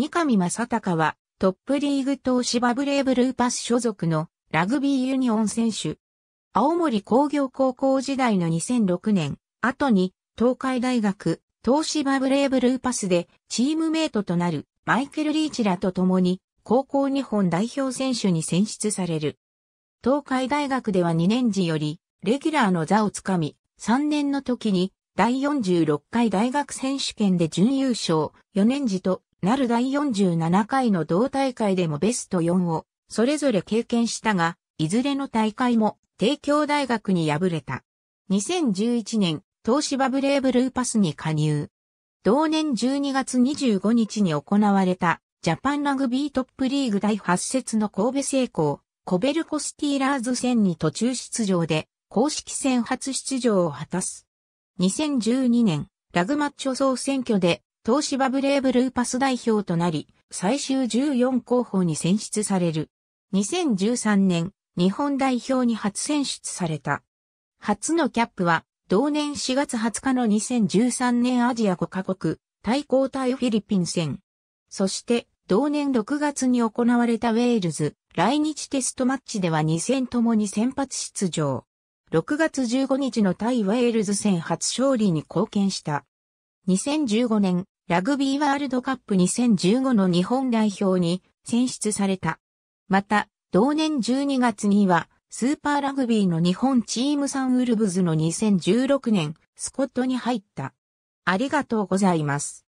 三上正隆は、トップリーグ東芝ブレイブルーパス所属のラグビーユニオン選手。青森工業高校時代の2006年、後に東海大学、東芝ブレイブルーパスでチームメイトとなるマイケル・リーチらと共に高校日本代表選手に選出される。東海大学では2年時よりレギュラーの座をつかみ、3年の時に第46回大学選手権で準優勝、4年時となる第47回の同大会でもベスト4をそれぞれ経験したが、いずれの大会も帝京大学に敗れた。2011年、東芝ブレイブルーパスに加入。同年12月25日に行われたジャパンラグビートップリーグ第8節の神戸成功、コベルコスティーラーズ戦に途中出場で公式戦初出場を果たす。2012年、ラグマッチョ総選挙で東芝ブレイブルーパス代表となり、最終14候補に選出される。2013年、日本代表に初選出された。初のキャップは、同年4月20日の2013年アジア5カ国、対抗対フィリピン戦。そして、同年6月に行われたウェールズ、来日テストマッチでは2戦ともに先発出場。6月15日の対ウェールズ戦初勝利に貢献した。2015年、ラグビーワールドカップ2015の日本代表に選出された。また、同年12月には、スーパーラグビーの日本チームサンウルブズの2016年、スコットに入った。ありがとうございます。